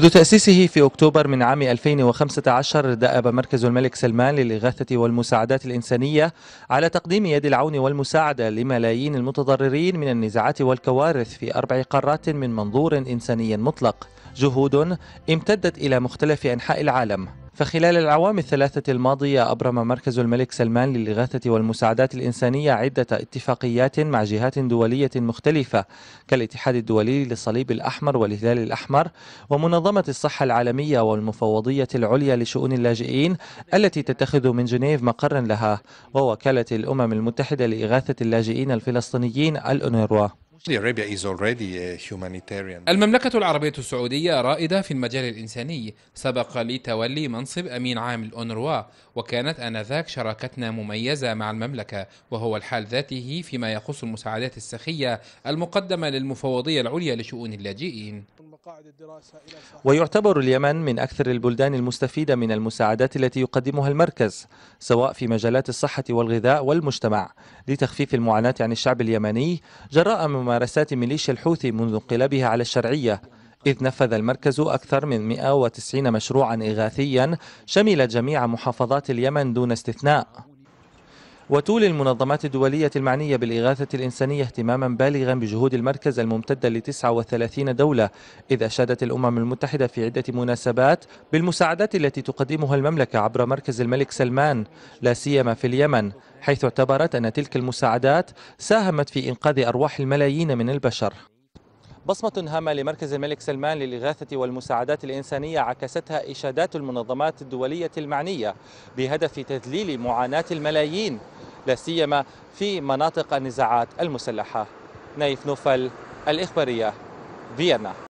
منذ تأسيسه في أكتوبر من عام 2015 دأب مركز الملك سلمان للإغاثة والمساعدات الإنسانية على تقديم يد العون والمساعدة لملايين المتضررين من النزاعات والكوارث في أربع قارات من منظور إنساني مطلق جهود امتدت إلى مختلف أنحاء العالم فخلال العوام الثلاثة الماضية أبرم مركز الملك سلمان للإغاثة والمساعدات الإنسانية عدة اتفاقيات مع جهات دولية مختلفة كالاتحاد الدولي للصليب الأحمر والهلال الأحمر ومنظمة الصحة العالمية والمفوضية العليا لشؤون اللاجئين التي تتخذ من جنيف مقرا لها ووكالة الأمم المتحدة لإغاثة اللاجئين الفلسطينيين الأونروا المملكة العربية السعودية رائدة في المجال الإنساني سبق لي تولي منصب أمين عام الأونروا وكانت آنذاك شراكتنا مميزة مع المملكة وهو الحال ذاته فيما يخص المساعدات السخية المقدمة للمفوضية العليا لشؤون اللاجئين ويعتبر اليمن من أكثر البلدان المستفيدة من المساعدات التي يقدمها المركز سواء في مجالات الصحة والغذاء والمجتمع لتخفيف المعاناة عن الشعب اليمني جراء من ممارسات ميليشيا الحوثي منذ انقلابها على الشرعية إذ نفذ المركز أكثر من 190 مشروعا إغاثيا شمل جميع محافظات اليمن دون استثناء وتولي المنظمات الدولية المعنية بالإغاثة الإنسانية اهتماما بالغا بجهود المركز الممتدة ل 39 دولة إذ أشادت الأمم المتحدة في عدة مناسبات بالمساعدات التي تقدمها المملكة عبر مركز الملك سلمان لا سيما في اليمن حيث اعتبرت أن تلك المساعدات ساهمت في إنقاذ أرواح الملايين من البشر بصمة هامة لمركز الملك سلمان للإغاثة والمساعدات الإنسانية عكستها إشادات المنظمات الدولية المعنية بهدف تذليل معاناة الملايين لا سيما في مناطق النزاعات المسلحة نايف نوفل الإخبارية فيينا